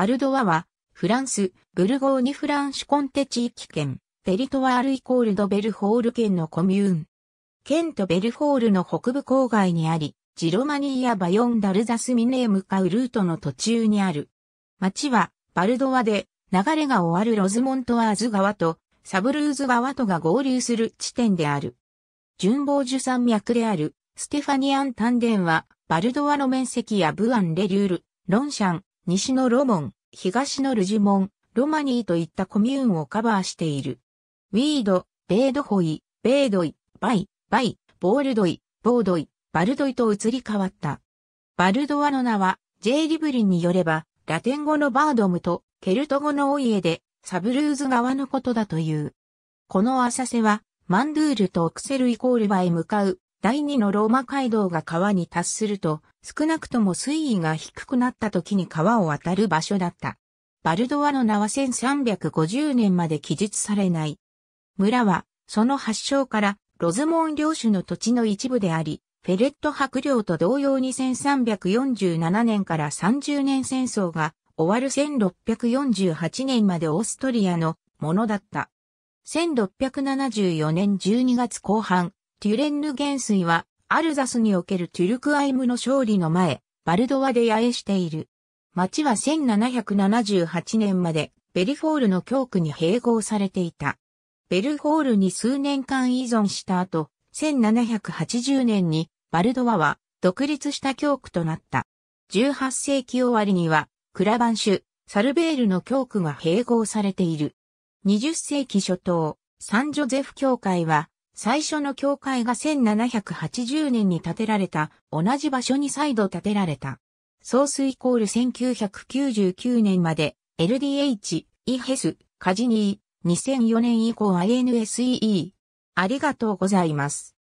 バルドワは、フランス、ブルゴーニュ・フランシュコンテ地域圏、テリトワールイコールドベルホール県のコミューン。県とベルホールの北部郊外にあり、ジロマニーやバヨン・ダルザスミネへ向かうルートの途中にある。町は、バルドワで、流れが終わるロズモントワーズ川と、サブルーズ川とが合流する地点である。純望樹山脈である、ステファニアン・タンデンは、バルドワの面積やブアン・レリュール、ロンシャン、西のロモン、東のルジモン、ロマニーといったコミューンをカバーしている。ウィード、ベードホイ、ベードイ、バイ、バイ、ボールドイ、ボードイ、バルドイと移り変わった。バルドアの名は、J リブリンによれば、ラテン語のバードムと、ケルト語のオイエで、サブルーズ側のことだという。この浅瀬は、マンドゥールとオクセルイコールバへ向かう第二のローマ街道が川に達すると、少なくとも水位が低くなった時に川を渡る場所だった。バルドワの名は1350年まで記述されない。村は、その発祥から、ロズモン領主の土地の一部であり、フェレット伯領と同様に1347年から30年戦争が終わる1648年までオーストリアのものだった。1674年12月後半、テュレンヌ元帥は、アルザスにおけるトゥルクアイムの勝利の前、バルドワで野営している。町は1778年まで、ベルフォールの教区に併合されていた。ベルフォールに数年間依存した後、1780年にバルドワは独立した教区となった。18世紀終わりには、クラバン州、サルベールの教区が併合されている。20世紀初頭、サンジョゼフ教会は最初の教会が1780年に建てられた、同じ場所に再度建てられた。総数イコール1999年まで、LDH、イヘス、カジニー、2004年以降 i n s e e ありがとうございます。